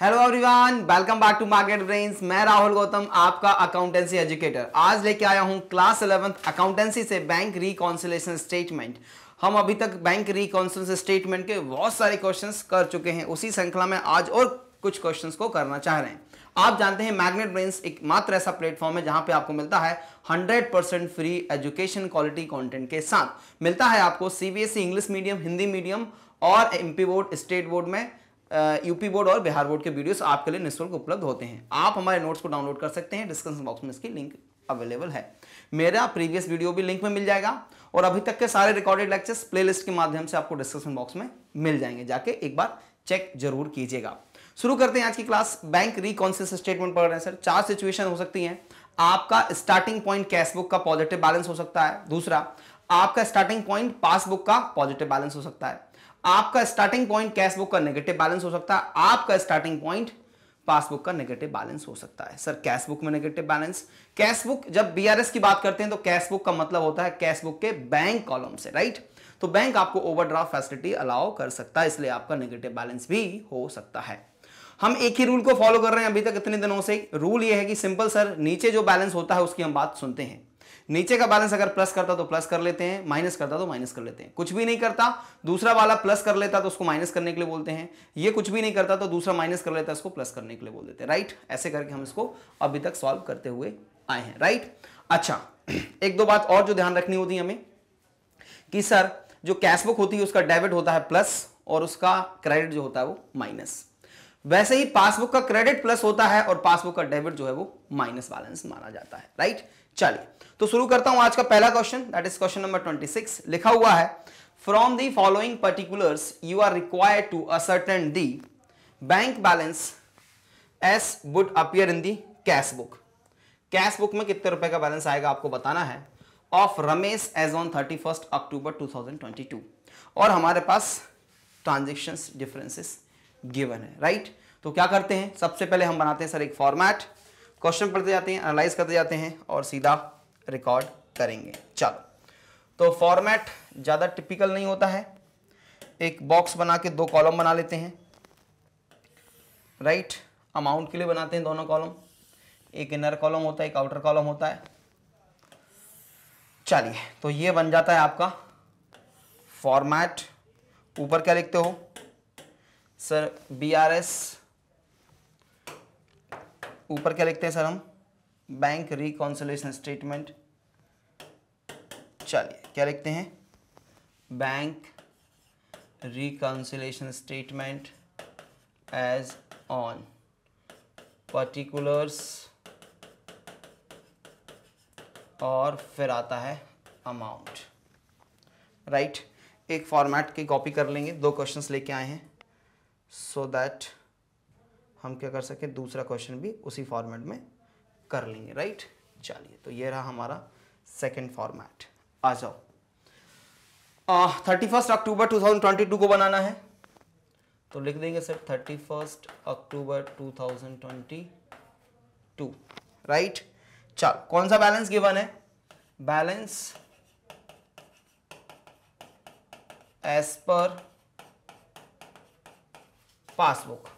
Hello everyone welcome back to market brains मैं राहुल गौतम आपका accountancy educator आज लेके आया हूं क्लास इलेवंथ अकाउंटेंसी से बैंक रिकॉन्सिलेशन स्टेटमेंट हम अभी तक बैंक रिकॉन्सिलेशन स्टेटमेंट के बहुत सारे क्वेश्चंस कर चुके हैं उसी श्रृंखला में आज और कुछ क्वेश्चन को करना चाह रहे हैं आप जानते हैं मैग्नेट ब्रेन्स एक मात्र ऐसा प्लेटफॉर्म है जहां पे आपको मिलता है 100% फ्री एजुकेशन क्वालिटी कंटेंट के साथ मिलता है आपको CBSE English medium Hindi medium और एमपी बोर्ड स्टेट बोर्ड में यूपी बोर्ड और बिहार बोर्ड के वीडियोस आपके लिए निःशुल्क उपलब्ध होते हैं आप हमारे नोट्स को डाउनलोड कर सकते हैं डिस्क्रिप्शन बॉक्स में इसकी लिंक अवेलेबल है मेरा प्रीवियस वीडियो भी लिंक में मिल जाएगा और अभी तक के सारे रिकॉर्डेड लेक्चर्स प्ले के माध्यम से आपको डिस्क्रिप्शन बॉक्स में मिल जाएंगे जाके एक बार चेक जरूर कीजिएगा शुरू करते हैं आज की क्लास बैंक रिकॉन्सियस स्टेटमेंट पढ़ रहे हैं सर चार सिचुएशन हो सकती हैं आपका स्टार्टिंग पॉइंट कैशबुक का पॉजिटिव बैलेंस हो सकता है दूसरा आपका स्टार्टिंग पॉइंट पासबुक का पॉजिटिव बैलेंस हो सकता है आपका स्टार्टिंग पॉइंट कैश बुक का नेगेटिव बैलेंस हो सकता है आपका स्टार्टिंग पॉइंट पासबुक का नेगेटिव बैलेंस हो सकता है सर कैश बुक में नेगेटिव बैलेंस कैश बुक जब बीआरएस की बात करते हैं तो कैश बुक का मतलब होता है कैश बुक के बैंक कॉलम से राइट तो बैंक आपको ओवरड्राफ्ट फैसिलिटी अलाउ कर सकता है इसलिए आपका नेगेटिव बैलेंस भी हो सकता है हम एक ही रूल को फॉलो कर रहे हैं अभी तक इतने दिनों से रूल ये है कि सिंपल सर नीचे जो बैलेंस होता है उसकी हम बात सुनते हैं नीचे का बैलेंस अगर प्लस करता तो प्लस कर लेते हैं माइनस करता तो माइनस कर लेते हैं कुछ भी नहीं करता दूसरा वाला प्लस कर लेता तो उसको माइनस करने के लिए बोलते हैं ये कुछ भी नहीं करता तो दूसरा माइनस कर लेता उसको प्लस करने के लिए बोल देते हैं राइट ऐसे करके हम इसको अभी तक सॉल्व करते हुए आए हैं राइट अच्छा एक दो बात और जो ध्यान रखनी होती है हमें कि सर जो कैश बुक होती है उसका डेबिट होता है प्लस और उसका क्रेडिट जो होता है वो माइनस वैसे ही पासबुक का क्रेडिट प्लस होता है और पासबुक का डेबिट जो है वो माइनस बैलेंस माना जाता है राइट चलिए तो शुरू करता हूं आज का पहला question that is question number 26 लिखा हुआ है from the following particulars you are required to ascertain the bank balance as would appear in the cash book cash book में कितने रुपए का बैलेंस आएगा आपको बताना है of Ramesh as on thirty October two और हमारे पास ट्रांजेक्शन डिफरेंसेस गिवन है राइट तो क्या करते हैं सबसे पहले हम बनाते हैं सर एक फॉर्मेट क्वेश्चन पढ़ते जाते हैं एनालाइज करते जाते हैं और सीधा रिकॉर्ड करेंगे चलो तो फॉर्मेट ज़्यादा टिपिकल नहीं होता है एक बॉक्स बना के दो कॉलम बना लेते हैं राइट अमाउंट के लिए बनाते हैं दोनों कॉलम एक इनर कॉलम होता है एक आउटर कॉलम होता है चलिए तो ये बन जाता है आपका फॉर्मेट ऊपर क्या लिखते हो सर बी आर एस ऊपर क्या लिखते हैं सर हम बैंक रिकॉन्सुलेशन स्टेटमेंट चलिए क्या लिखते हैं bank reconciliation statement as on particulars और फिर आता है अमाउंट राइट right? एक फॉर्मेट की कॉपी कर लेंगे दो क्वेश्चंस लेके आए हैं सो so दैट हम क्या कर सकें दूसरा क्वेश्चन भी उसी फॉर्मेट में कर लेंगे राइट चलिए तो ये रहा हमारा सेकेंड फॉर्मेट आ जाओ thirty first October two thousand twenty two को बनाना है तो लिख देंगे sir thirty first October two thousand twenty two right चल कौन सा बैलेंस गिवन है बैलेंस एज पर पासबुक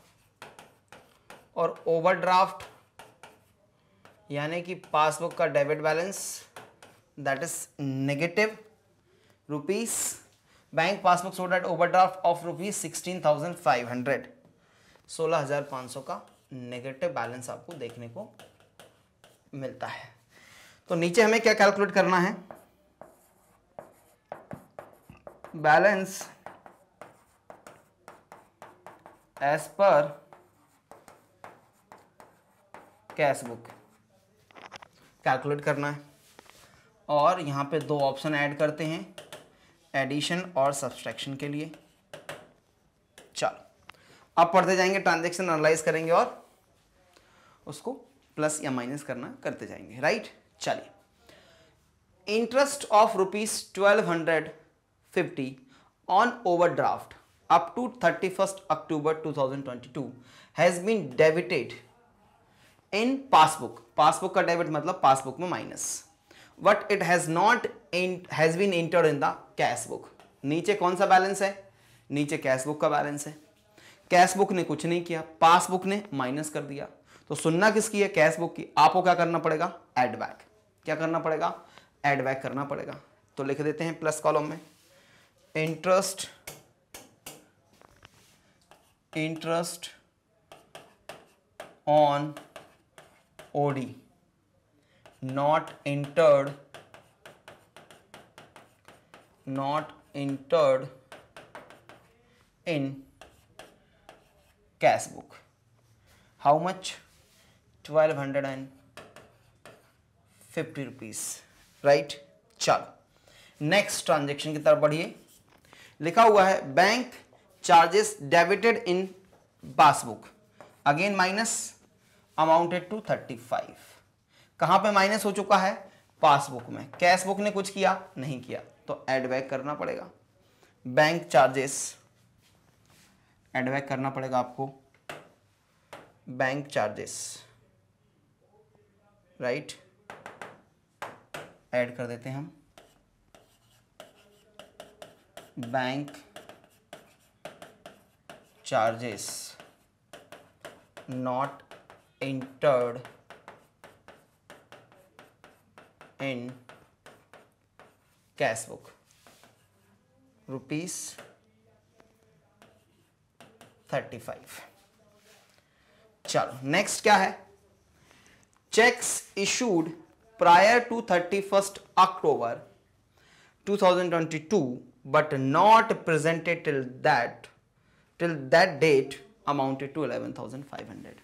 और ओवरड्राफ्ट यानी कि पासबुक का debit balance that is negative rupees bank passbook so date overdraft of rupees sixteen thousand five hundred सोलह हजार पाँच सौ का नेगेटिव बैलेंस आपको देखने को मिलता है तो नीचे हमें क्या कैलकुलेट करना है balance as per cash book calculate करना है और यहाँ पे दो ऑप्शन ऐड करते हैं एडिशन और सब्सट्रैक्शन के लिए चलो अब पढ़ते जाएंगे ट्रांजेक्शन एनालाइज करेंगे और उसको प्लस या माइनस करना करते जाएंगे राइट चलिए interest of rupees twelve hundred fifty on overdraft up to 31st October 2022 has been debited in passbook passbook का debit मतलब passbook में minus but it has not in, has been entered in the cash book नीचे कौन सा balance है नीचे cash book का balance है कैश बुक ने कुछ नहीं किया पासबुक ने माइनस कर दिया तो सुनना किसकी है कैश बुक की आपको क्या करना पड़ेगा एड बैक क्या करना पड़ेगा एड बैक करना पड़ेगा तो लिख देते हैं प्लस कॉलम में interest interest on OD not entered not entered in cash book how much twelve hundred and fifty rupees right चलो नेक्स्ट ट्रांजेक्शन की तरफ बढ़िए लिखा हुआ है bank charges debited in passbook again minus amounted to 35 कहां पे माइनस हो चुका है पासबुक में कैश बुक ने कुछ किया नहीं किया तो एड बैक करना पड़ेगा बैंक चार्जेस एड बैक करना पड़ेगा आपको बैंक चार्जेस राइट ऐड कर देते हैं हम bank charges not entered in cash book rupees 35 चलो नेक्स्ट क्या है cheques issued prior to thirty first October 2022 but not presented till that till that date amounted to eleven thousand five hundred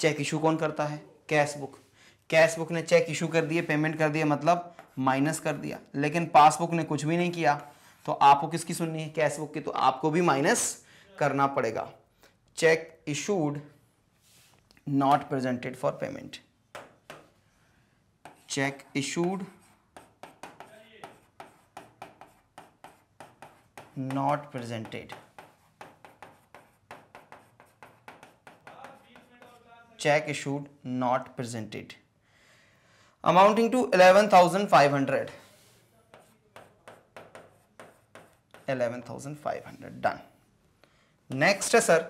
cheque issue कौन करता है cash book cash book ने cheque issue कर दिए payment कर दिया मतलब माइनस कर दिया लेकिन पासबुक ने कुछ भी नहीं किया तो आपको किसकी सुननी है कैश बुक की तो आपको भी माइनस करना पड़ेगा cheque issued not presented for payment cheque issued not presented cheque issued not presented amounting to eleven thousand five hundred eleven thousand five hundred done next है sir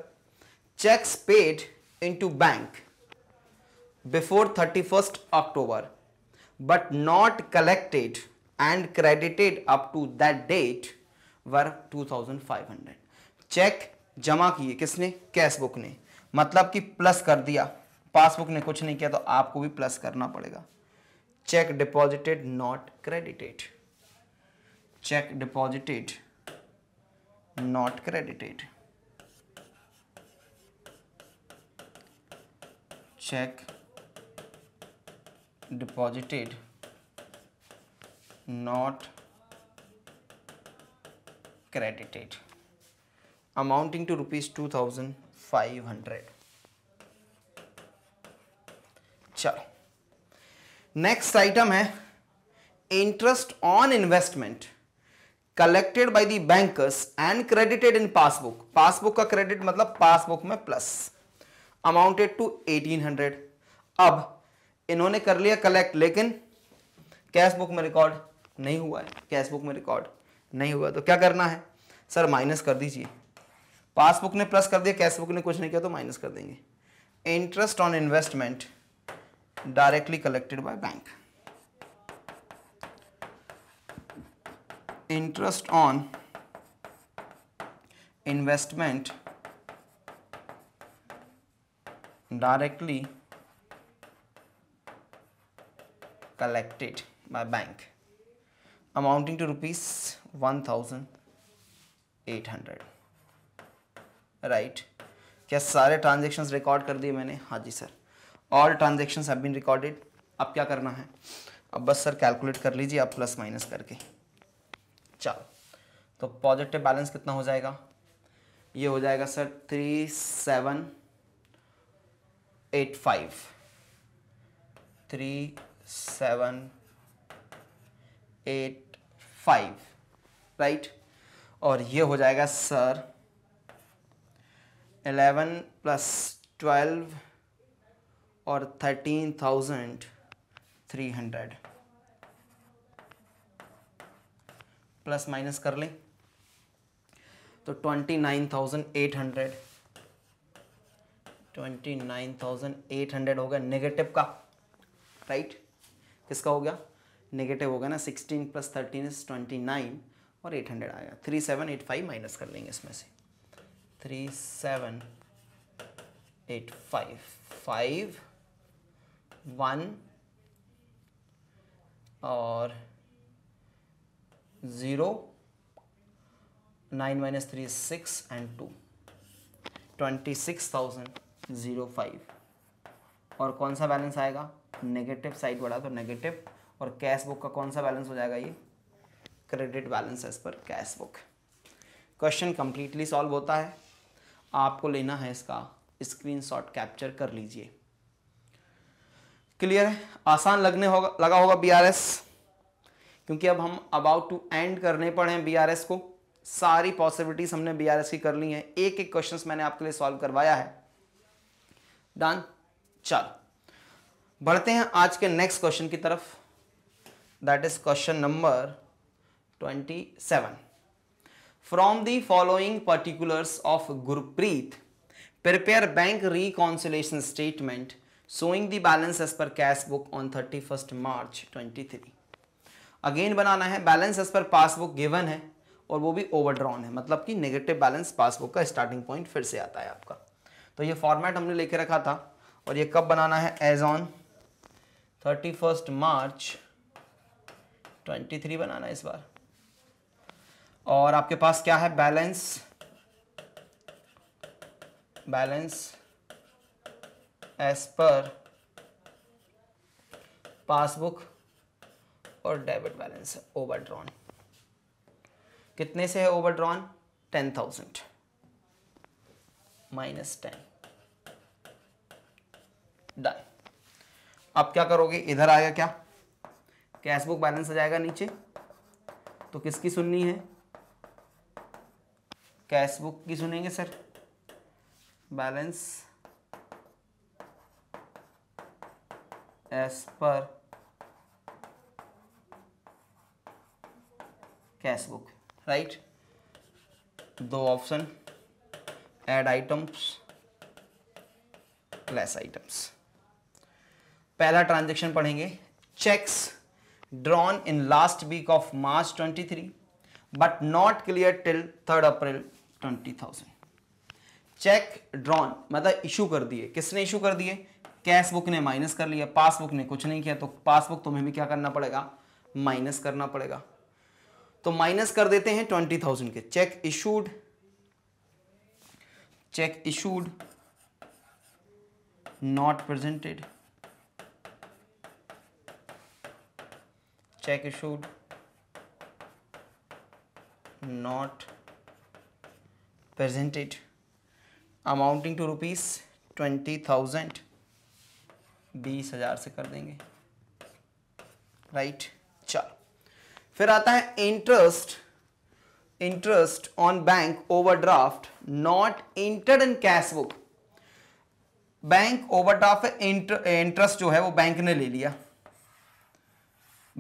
cheque paid in to bank before thirty first October but not collected and credited up to that date were two thousand five hundred cheque जमा किए किसने cash book ने मतलब कि plus कर दिया passbook ने कुछ नहीं किया तो आपको भी प्लस करना पड़ेगा cheque deposited not credited cheque deposited not credited cheque deposited not credited amounting to rupees two thousand five hundred चलो नेक्स्ट आइटम है interest on investment collected by the bankers and credited in passbook passbook का credit मतलब पासबुक में plus amounted to 1800 अब इन्होंने कर लिया कलेक्ट लेकिन कैश बुक में रिकॉर्ड नहीं हुआ है कैश बुक में रिकॉर्ड नहीं हुआ तो क्या करना है सर माइनस कर दीजिए पासबुक ने प्लस कर दिया कैश बुक ने कुछ नहीं किया तो माइनस कर देंगे interest on investment directly collected by bank. Interest on investment directly collected by bank amounting to rupees 1800 right right. क्या सारे ट्रांजेक्शन्स रिकॉर्ड कर दिए मैंने हाँ जी sir all transaction have been recorded अब क्या करना है अब बस सर कैलकुलेट कर लीजिए आप प्लस माइनस करके चलो तो पॉजिटिव बैलेंस कितना हो जाएगा ये हो जाएगा sir three seven eight five three seven eight five right और ये हो जाएगा सर एलेवन प्लस ट्वेल्व और thirteen thousand three hundred plus minus कर लें तो twenty nine thousand eight hundred twenty nine thousand eight hundred हो गया नेगेटिव का राइट right? किसका हो गया नेगेटिव हो गया ना sixteen plus thirteen is twenty nine और एट हंड्रेड गया three seven eight five minus कर लेंगे इसमें से three seven eight five five one और zero nine minus three six and two twenty six thousand zero five और कौन सा बैलेंस आएगा नेगेटिव साइड वाला तो नेगेटिव और कैश बुक का कौन सा बैलेंस हो जाएगा ये credit balance as per cash book question completely solve होता है आपको लेना है इसका स्क्रीनशॉट कैप्चर कर लीजिए क्लियर है आसान लगने होगा लगा होगा बीआरएस क्योंकि अब हम अबाउट टू एंड करने पड़े हैं बीआरएस को सारी पॉसिबिलिटीज हमने बीआरएस की कर ली हैं एक एक क्वेश्चंस मैंने आपके लिए सॉल्व करवाया है डन चलो बढ़ते हैं आज के नेक्स्ट क्वेश्चन की तरफ that is question number twenty seven from the following particulars of Gurpreet prepare bank reconciliation statement showing the balance as per cash book on 31st March 23 again बनाना है balance as per passbook given है और वो भी overdrawn है मतलब कि negative balance passbook का स्टार्टिंग पॉइंट फिर से आता है आपका तो ये फॉर्मेट हमने लेके रखा था और ये कब बनाना है as on thirty first March twenty three बनाना इस बार और आपके पास क्या है balance balance as per passbook और डेबिट बैलेंस ओवरड्रॉन कितने से है overdrawn ten thousand minus ten done अब क्या करोगे इधर आएगा क्या कैश बुक बैलेंस आ जाएगा नीचे तो किसकी सुननी है कैश बुक की सुनेंगे sir balance as per cash book right दो option add items less items पहला ट्रांजेक्शन पढ़ेंगे cheques drawn in last week of March 23 but not clear till third April 20,000 cheque drawn मतलब इशू कर दिए किसने issue कर दिए कैश बुक ने माइनस कर लिया पासबुक ने कुछ नहीं किया तो पासबुक तुम्हें भी क्या करना पड़ेगा माइनस करना पड़ेगा तो माइनस कर देते हैं ट्वेंटी थाउजेंड के cheque issued cheque issued not presented cheque issued not presented amounting to to twenty thousand बीस हजार से कर देंगे राइट चलो फिर आता है interest interest on bank overdraft not enter in cash book bank overdraft interest जो है वो बैंक ने ले लिया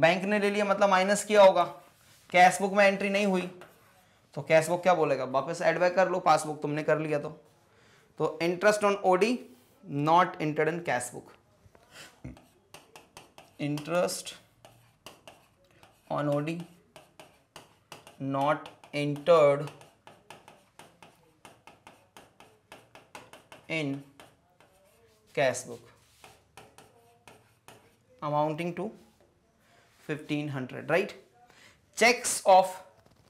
बैंक ने ले लिया मतलब माइनस किया होगा कैश बुक में एंट्री नहीं हुई तो कैश बुक क्या बोलेगा वापस एड बैक कर लो पासबुक तुमने कर लिया तो तो interest on OD not enter in cash book interest on OD not entered in cash book amounting to 1500 right checks of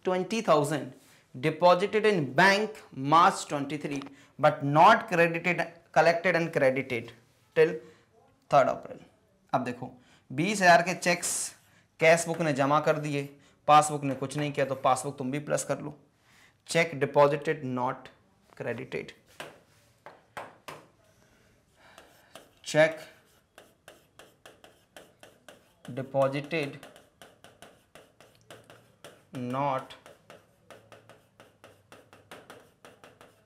20000 deposited in bank march 23 but not credited collected and credited till 3rd april ab dekho बीस हज़ार के checks cash book ने जमा कर दिए passbook ने कुछ नहीं किया तो पासबुक तुम भी प्लस कर लो cheque deposited not credited cheque deposited not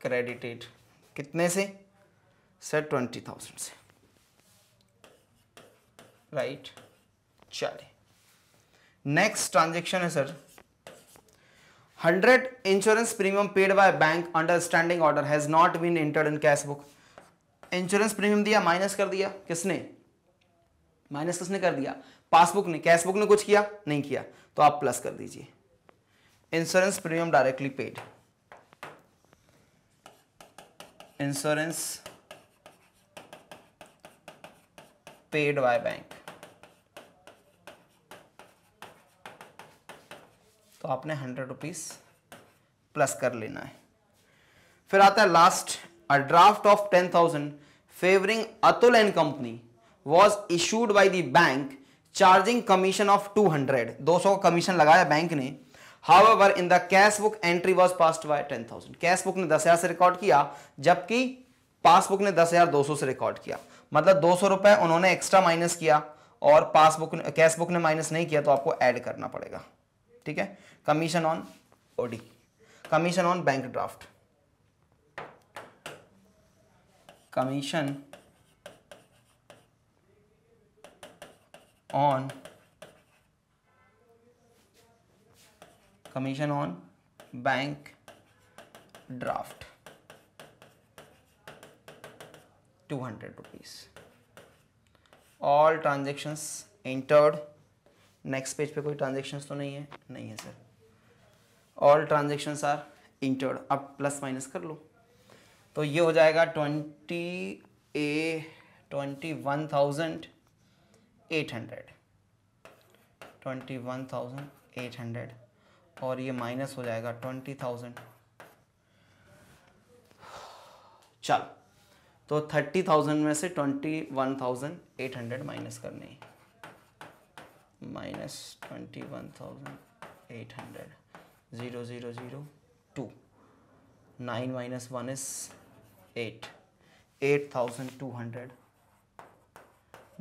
credited कितने से सर ट्वेंटी थाउजेंड से राइट चले नेक्स्ट ट्रांजेक्शन है sir 100 insurance premium paid by bank under standing order has not been entered in cash book insurance premium दिया minus कर दिया किसने minus किसने कर दिया पासबुक ने कैश बुक ने कुछ किया नहीं किया तो आप प्लस कर दीजिए insurance premium directly paid insurance paid by bank तो आपने हंड्रेड रुपीज़ प्लस कर लेना है फिर आता है last a draft of ten thousand favouring Atul and company was issued by the bank charging commission of two hundred दो सौ का कमीशन लगाया बैंक ने ever in the cash book entry was pass by ten thousand cash book ने दस हजार से record किया जबकि पासबुक ने दस हजार दो सौ से रिकॉर्ड किया मतलब दो सौ रुपए उन्होंने एक्स्ट्रा माइनस किया और पासबुक कैश बुक ने माइनस नहीं किया तो आपको ऐड करना पड़ेगा ठीक है commission on OD commission on bank draft commission on commission on bank draft two hundred rupees all transactions entered next page पे कोई ट्रांजेक्शन तो नहीं है नहीं है sir all transactions are entered अब प्लस माइनस कर लो तो ये हो जाएगा twenty a twenty one thousand eight hundred twenty one thousand eight hundred और ये माइनस हो जाएगा ट्वेंटी थाउजेंड चल तो थर्टी थाउजेंड में से twenty one thousand eight hundred minus करने है minus twenty one thousand eight hundred zero zero zero two nine minus one is eight eight thousand two hundred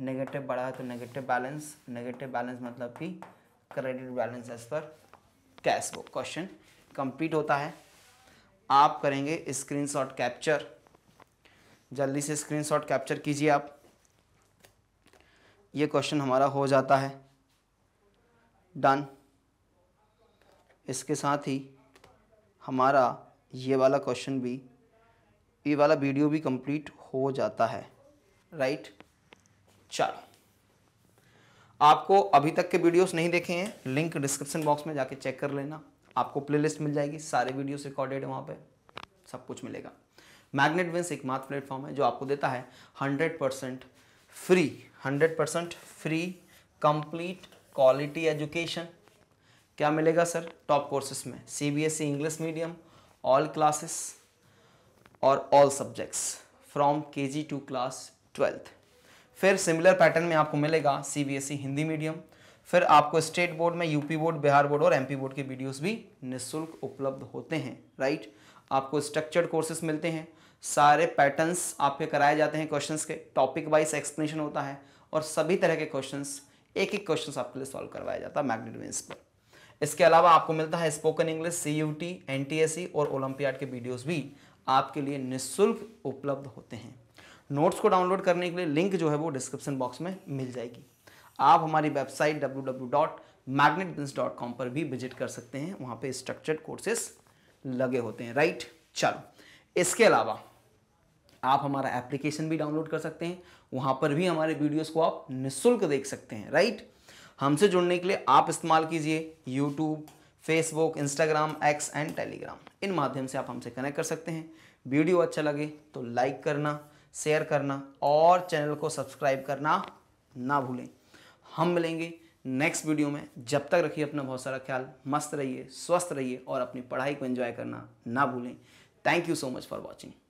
negative बढ़ा तो नेगेटिव बैलेंस नेगेटिव बैलेंस मतलब कि credit balance as per cash book question complete होता है आप करेंगे screenshot capture जल्दी से स्क्रीनशॉट कैप्चर कीजिए आप ये क्वेश्चन हमारा हो जाता है डन इसके साथ ही हमारा ये वाला क्वेश्चन भी ये वाला वीडियो भी कंप्लीट हो जाता है राइट चलो आपको अभी तक के वीडियोस नहीं देखे हैं लिंक डिस्क्रिप्शन बॉक्स में जाके चेक कर लेना आपको प्लेलिस्ट मिल जाएगी सारे वीडियोस रिकॉर्डेड है वहाँ पे सब कुछ मिलेगा मैग्नेट विंस एक मात्र प्लेटफॉर्म है जो आपको देता है 100 percent free 100 percent free complete quality education क्या मिलेगा सर टॉप कोर्सेस में CBSE English medium all classes और all subjects from KG to class twelfth फिर सिमिलर पैटर्न में आपको मिलेगा सीबीएसई हिंदी मीडियम फिर आपको स्टेट बोर्ड में यूपी बोर्ड बिहार बोर्ड और एमपी बोर्ड के वीडियोस भी निःशुल्क उपलब्ध होते हैं राइट आपको स्ट्रक्चर्ड कोर्सेज मिलते हैं सारे पैटर्न्स आपके कराए जाते हैं क्वेश्चंस के टॉपिक वाइज एक्सप्लेनेशन होता है और सभी तरह के क्वेश्चंस एक एक क्वेश्चन आपके लिए सॉल्व करवाया जाता है मैग्नेट मीन पर इसके अलावा आपको मिलता है spoken English C U T N T S C और ओलंपियाड के वीडियोज भी आपके लिए निःशुल्क उपलब्ध होते हैं नोट्स को डाउनलोड करने के लिए लिंक जो है वो डिस्क्रिप्शन बॉक्स में मिल जाएगी आप हमारी वेबसाइट www.magnetbins.com पर भी विजिट कर सकते हैं वहाँ पे स्ट्रक्चर्ड कोर्सेज लगे होते हैं राइट चलो इसके अलावा आप हमारा एप्लीकेशन भी डाउनलोड कर सकते हैं वहाँ पर भी हमारे वीडियोस को आप निःशुल्क देख सकते हैं राइट हमसे जुड़ने के लिए आप इस्तेमाल कीजिए YouTube Facebook Instagram X and Telegram इन माध्यम से आप हमसे कनेक्ट कर सकते हैं वीडियो अच्छा लगे तो लाइक करना शेयर करना और चैनल को सब्सक्राइब करना ना भूलें हम मिलेंगे नेक्स्ट वीडियो में जब तक रखिए अपना बहुत सारा ख्याल मस्त रहिए स्वस्थ रहिए और अपनी पढ़ाई को एंजॉय करना ना भूलें thank you so much for watching